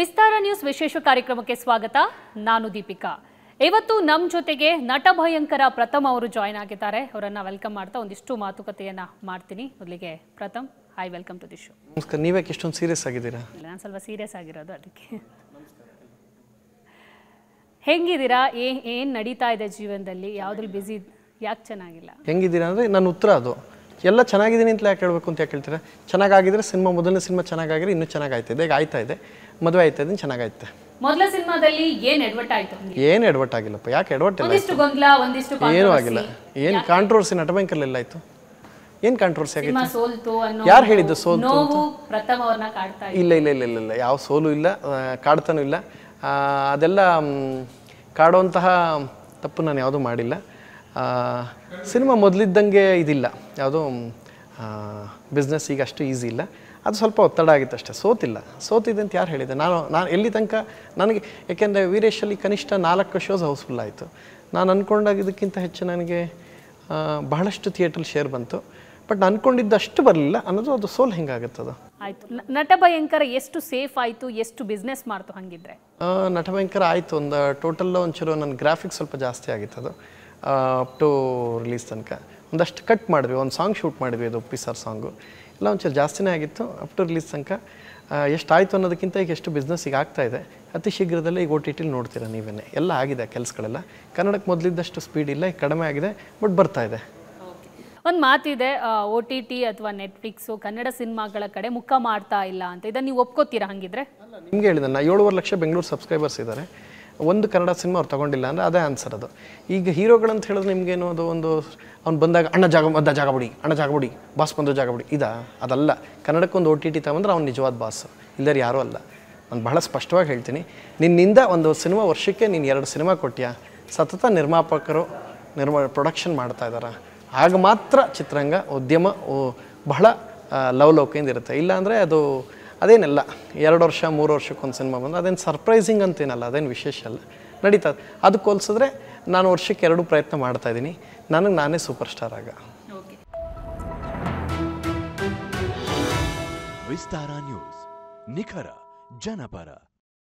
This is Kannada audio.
ವಿಸ್ತಾರ ನ್ಯೂಸ್ ವಿಶೇಷ ಕಾರ್ಯಕ್ರಮಕ್ಕೆ ಸ್ವಾಗತ ನಾನು ದೀಪಿಕಾ ಇವತ್ತು ನಮ್ಮ ಜೊತೆಗೆ ನಟ ಭಯಂಕರ ಪ್ರಥಮ್ ಅವರು ಜಾಯ್ನ್ ಆಗಿದ್ದಾರೆ ಅವರನ್ನ ವೆಲ್ಕಮ್ ಮಾಡ್ತಾ ಒಂದಿಷ್ಟು ಮಾತುಕತೆಯನ್ನ ಮಾಡ್ತೀನಿ ಮೊದಲಿಗೆ Pratham hi welcome to the show ನಮಸ್ಕಾರ ನೀವ್ಯಾಕೆ ಇಷ್ಟೊಂದು ಸೀರಿಯಸ್ ಆಗಿದ್ದೀರಾ ನಾನು ಸ್ವಲ್ಪ ಸೀರಿಯಸ್ ಆಗಿರೋದು ಅದಕ್ಕೆ ಹೆಂಗಿದ್ದೀರಾ ಏ ನಡೀತಾ ಇದೆ ಜೀವನದಲ್ಲಿ ಯಾವ್ದ್ರಲ್ಲಿ ಬ್ಯುಸಿ ಯಾಕೆ ಚೆನ್ನಾಗಿಲ್ಲ ಹೆಂಗಿದ್ದೀರಾ ಅಂದ್ರೆ ನನ್ನ ಉತ್ತರ ಅದು ಎಲ್ಲ ಚೆನ್ನಾಗಿದ್ದೀನಿ ಅಂತ ಯಾಕೆ ಹೇಳಬೇಕು ಅಂತ ಯಾಕೆ ಹೇಳ್ತೀರಾ ಚೆನ್ನಾಗಾಗಿದ್ರೆ ಸಿನಿಮಾ ಮೊದಲನೇ ಸಿನಿಮಾ ಚೆನ್ನಾಗಾಗಿದ್ರೆ ಇನ್ನೂ ಚೆನ್ನಾಗಾಯ್ತದೆ ಈಗ ಆಯ್ತಾ ಇದೆ ಮದುವೆ ಆಯ್ತಾ ಇದ್ದೀನಿ ಚೆನ್ನಾಗಾಯ್ತೆ ಮೊದಲ ಸಿನಿಮಾದಲ್ಲಿ ಏನು ಎಡ್ವರ್ಟ್ ಆಯ್ತು ಏನು ಎಡ್ವರ್ಟ್ ಆಗಿಲ್ಲಪ್ಪ ಯಾಕೆ ಎಡ್ವರ್ಟ್ ಇಲ್ಲ ಒಂದಿಷ್ಟು ಏನೂ ಆಗಿಲ್ಲ ಏನು ಕಾಂಟ್ರವರ್ಸಿ ನಟಬಂಕಲ್ಲಿ ಎಲ್ಲ ಆಯ್ತು ಏನು ಕಾಂಟ್ರವರ್ಸಿ ಆಗಿತ್ತು ಯಾರು ಹೇಳಿದ್ದು ಸೋಲು ಇಲ್ಲ ಇಲ್ಲ ಇಲ್ಲ ಇಲ್ಲ ಇಲ್ಲ ಯಾವ ಸೋಲು ಇಲ್ಲ ಕಾಡ್ತಾನೂ ಇಲ್ಲ ಅದೆಲ್ಲ ಕಾಡುವಂತಹ ತಪ್ಪು ನಾನು ಯಾವುದೂ ಮಾಡಿಲ್ಲ ಸಿನಿಮಾ ಮೊದಲಿದ್ದಂಗೆ ಇದಿಲ್ಲ ಯಾವುದೋ ಬಿಸ್ನೆಸ್ ಈಗ ಅಷ್ಟು ಈಸಿ ಇಲ್ಲ ಅದು ಸ್ವಲ್ಪ ಒತ್ತಡ ಆಗಿತ್ತು ಅಷ್ಟೇ ಸೋತಿಲ್ಲ ಸೋತಿದೆ ಅಂತ ಯಾರು ಹೇಳಿದೆ ನಾನು ನಾನು ಎಲ್ಲಿ ತನಕ ನನಗೆ ಯಾಕೆಂದರೆ ವೀರೇಶಲ್ಲಿ ಕನಿಷ್ಠ ನಾಲ್ಕು ಶೋಸ್ ಹೌಸ್ಫುಲ್ ಆಯಿತು ನಾನು ಅಂದ್ಕೊಂಡಾಗ ಇದಕ್ಕಿಂತ ಹೆಚ್ಚು ನನಗೆ ಬಹಳಷ್ಟು ಥಿಯೇಟ್ರಲ್ಲಿ ಶೇರ್ ಬಂತು ಬಟ್ ಅಂದ್ಕೊಂಡಿದ್ದಷ್ಟು ಅಷ್ಟು ಬರಲಿಲ್ಲ ಅನ್ನೋದು ಅದು ಸೋಲ್ ಹೆಂಗಾಗುತ್ತದು ಆಯಿತು ನಟ ಭಯಂಕರ ಎಷ್ಟು ಸೇಫ್ ಆಯಿತು ಎಷ್ಟು ಬಿಸ್ನೆಸ್ ಮಾಡ್ತು ಹಾಗಿದ್ರೆ ನಟ ಭಯಂಕರ ಆಯಿತು ಒಂದು ಟೋಟಲ್ ಒಂಚೂರು ನನ್ನ ಗ್ರಾಫಿಕ್ಸ್ ಸ್ವಲ್ಪ ಜಾಸ್ತಿ ಆಗಿತ್ತು ಅದು ಅಪ್ ಟು ರಿಲೀಸ್ ತನಕ ಒಂದಷ್ಟು ಕಟ್ ಮಾಡಿದ್ವಿ ಒಂದು ಸಾಂಗ್ ಶೂಟ್ ಮಾಡಿದ್ವಿ ಅದು ಪಿ ಸರ್ ಸಾಂಗು ಇಲ್ಲ ಒಂಚೂರು ಜಾಸ್ತಿನೇ ಆಗಿತ್ತು ಅಪ್ ಟು ರಿಲೀಸ್ ತನಕ ಎಷ್ಟು ಆಯಿತು ಅನ್ನೋದಕ್ಕಿಂತ ಈಗ ಎಷ್ಟು ಬಿಸ್ನೆಸ್ ಈಗ ಇದೆ ಅತಿ ಶೀಘ್ರದಲ್ಲೇ ಈಗ ಓ ಟಿ ಟಿಲಿ ನೋಡ್ತೀರಾ ನೀವೇ ಎಲ್ಲ ಆಗಿದೆ ಕೆಲಸಗಳೆಲ್ಲ ಕನ್ನಡಕ್ಕೆ ಮೊದಲಿದ್ದಷ್ಟು ಸ್ಪೀಡ್ ಇಲ್ಲ ಈಗ ಕಡಿಮೆ ಆಗಿದೆ ಬಟ್ ಬರ್ತಾ ಇದೆ ಒಂದು ಮಾತಿದೆ ಒ ಟಿ ಟಿ ಅಥವಾ ನೆಟ್ಫ್ಲಿಕ್ಸು ಕನ್ನಡ ಸಿನಿಮಾಗಳ ಕಡೆ ಮುಖ ಮಾಡ್ತಾ ಇಲ್ಲ ಅಂತ ಇದನ್ನು ನೀವು ಒಪ್ಕೋತೀರಾ ಹಾಗಿದ್ರೆ ನಿಮ್ಗೆ ಹೇಳಿದ ಏಳುವರೆ ಲಕ್ಷ ಬೆಂಗಳೂರು ಸಬ್ಸ್ಕ್ರೈಬರ್ಸ್ ಇದ್ದಾರೆ ಒಂದು ಕನ್ನಡ ಸಿನಿಮಾ ಅವ್ರು ತೊಗೊಂಡಿಲ್ಲ ಅಂದರೆ ಅದೇ ಆನ್ಸರ್ ಅದು ಈಗ ಹೀರೋಗಳಂತ ಹೇಳಿದ್ರೆ ನಿಮಗೇನು ಅದು ಒಂದು ಅವ್ನು ಬಂದಾಗ ಅಣ್ಣ ಜಾಗ ಅದ ಜಾಗ ಬಿಡಿ ಅಣ್ಣ ಜಾಗ ಬಿಡಿ ಬಾಸ್ ಬಂದ ಜಾಗ ಬಿಡಿ ಇದಾ ಅದಲ್ಲ ಕನ್ನಡಕ್ಕೊಂದು ಒ ಟಿ ಟಿ ತಗೊಂಡ್ರೆ ಅವ್ನು ನಿಜವಾದ ಬಾಸ್ ಇಲ್ಲದ್ರೆ ಯಾರೂ ಅಲ್ಲ ನಾನು ಬಹಳ ಸ್ಪಷ್ಟವಾಗಿ ಹೇಳ್ತೀನಿ ನಿನ್ನಿಂದ ಒಂದು ಸಿನಿಮಾ ವರ್ಷಕ್ಕೆ ನೀನು ಎರಡು ಸಿನಿಮಾ ಕೊಟ್ಟಿಯಾ ಸತತ ನಿರ್ಮಾಪಕರು ನಿರ್ಮ ಪ್ರೊಡಕ್ಷನ್ ಮಾಡ್ತಾ ಇದ್ದಾರೆ ಆಗ ಮಾತ್ರ ಚಿತ್ರರಂಗ ಉದ್ಯಮ ಬಹಳ ಲವ್ ಲೌಕೆಯಿಂದ ಇರುತ್ತೆ ಇಲ್ಲಾಂದರೆ ಅದು ಅದೇನಲ್ಲ ಎರಡು ವರ್ಷ ಮೂರು ವರ್ಷಕ್ಕೊಂದು ಸಿನಿಮಾ ಬಂದು ಅದೇನು ಸರ್ಪ್ರೈಸಿಂಗ್ ಅಂತೇನಲ್ಲ ಅದೇನು ವಿಶೇಷ ಅಲ್ಲ ನಡೀತದೆ ಅದು ಹೋಲಿಸಿದ್ರೆ ನಾನು ವರ್ಷಕ್ಕೆ ಎರಡು ಪ್ರಯತ್ನ ಮಾಡ್ತಾ ಇದ್ದೀನಿ ನನಗೆ ನಾನೇ ಸೂಪರ್ ಸ್ಟಾರ್ ಆಗ ವಿಸ್ತಾರ ನ್ಯೂಸ್ ನಿಖರ ಜನಪರ